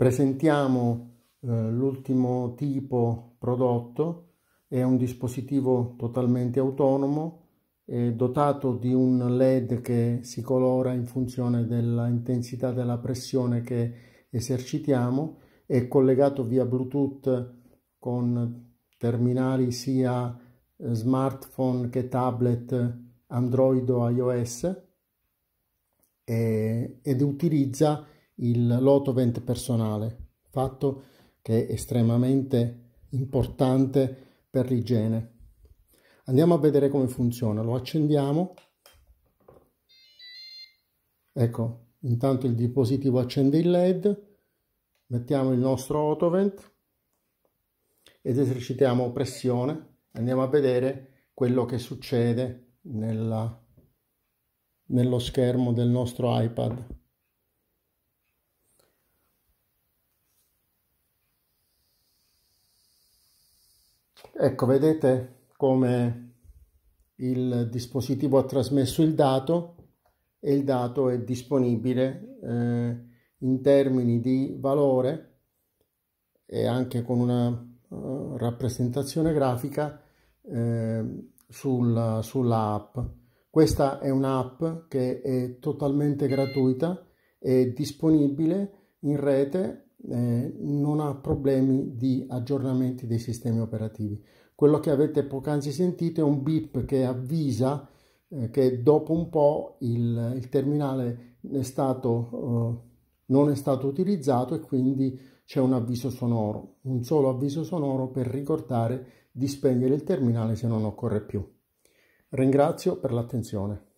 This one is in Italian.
Presentiamo eh, l'ultimo tipo prodotto, è un dispositivo totalmente autonomo eh, dotato di un LED che si colora in funzione dell'intensità della pressione che esercitiamo, è collegato via Bluetooth con terminali sia eh, smartphone che tablet Android o iOS ed utilizza il lotovent personale, fatto che è estremamente importante per l'igiene. Andiamo a vedere come funziona, lo accendiamo, ecco, intanto il dispositivo accende il led, mettiamo il nostro autovent ed esercitiamo pressione, andiamo a vedere quello che succede nella, nello schermo del nostro iPad. Ecco, vedete come il dispositivo ha trasmesso il dato e il dato è disponibile eh, in termini di valore e anche con una uh, rappresentazione grafica eh, sul, sulla app. Questa è un'app che è totalmente gratuita, e disponibile in rete eh, non ha problemi di aggiornamenti dei sistemi operativi. Quello che avete poc'anzi sentito è un beep che avvisa eh, che dopo un po' il, il terminale è stato, eh, non è stato utilizzato e quindi c'è un avviso sonoro, un solo avviso sonoro per ricordare di spegnere il terminale se non occorre più. Ringrazio per l'attenzione.